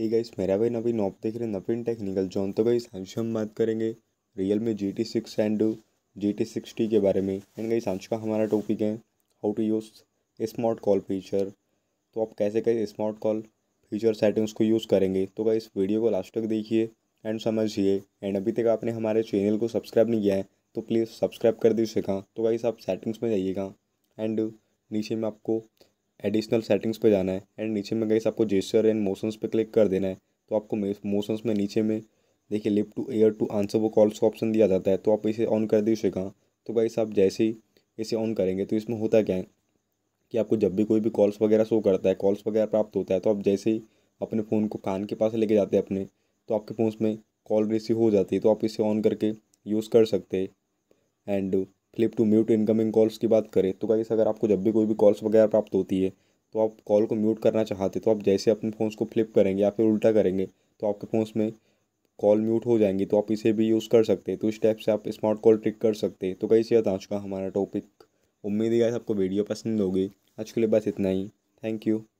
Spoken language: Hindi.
ही गाइस मेरा भाई नवीन आप देख रहे नवीन टेक्निकल जॉन तो गाइस आज हम बात करेंगे रियल में G T six and G T sixty के बारे में एंड गाइस आज का हमारा टॉपिक है how to use smart call feature तो आप कैसे कैसे स्मार्ट कॉल फीचर सेटिंग्स को यूज़ करेंगे तो इस वीडियो को लास्ट तक देखिए एंड समझिए एंड अभी तक आपने हमारे चैनल को सब्सक्राइब नहीं किया है तो प्लीज़ सब्सक्राइब कर दीजिएगा तो गाइस आप सेटिंग्स में जाइएगा एंड नीचे में आपको एडिशनल सेटिंग्स पे जाना है एंड नीचे में गई आपको जेस्टर एंड मोशंस पे क्लिक कर देना है तो आपको मोशंस में नीचे में देखिए lift to ear to answer वो कॉल्स का ऑप्शन दिया जाता है तो आप इसे ऑन कर दीजिएगा तो भाई आप जैसे ही इसे ऑन करेंगे तो इसमें होता क्या है कि आपको जब भी कोई भी कॉल्स वगैरह शो करता है कॉल्स वगैरह प्राप्त होता है तो आप जैसे ही अपने फ़ोन को कान के पास लेके जाते हैं अपने तो आपके फ़ोन में कॉल रिसीव हो जाती है तो आप इसे ऑन करके यूज़ कर सकते हैं and flip to mute incoming calls की बात करें तो गाइस अगर आपको जब भी कोई भी कॉल्स वगैरह प्राप्त होती है तो आप कॉल को म्यूट करना चाहते तो आप जैसे अपने फ़ोन को फ्लिप करेंगे या फिर उल्टा करेंगे तो आपके फ़ोन में कॉल म्यूट हो जाएंगी तो आप इसे भी यूज़ कर सकते हैं तो इस टाइप से आप स्मार्ट कॉल ट्रिक कर सकते हैं तो गाइस ये आज का हमारा टॉपिक उम्मीद है आपको वीडियो पसंद होगी आज के लिए बस इतना ही थैंक यू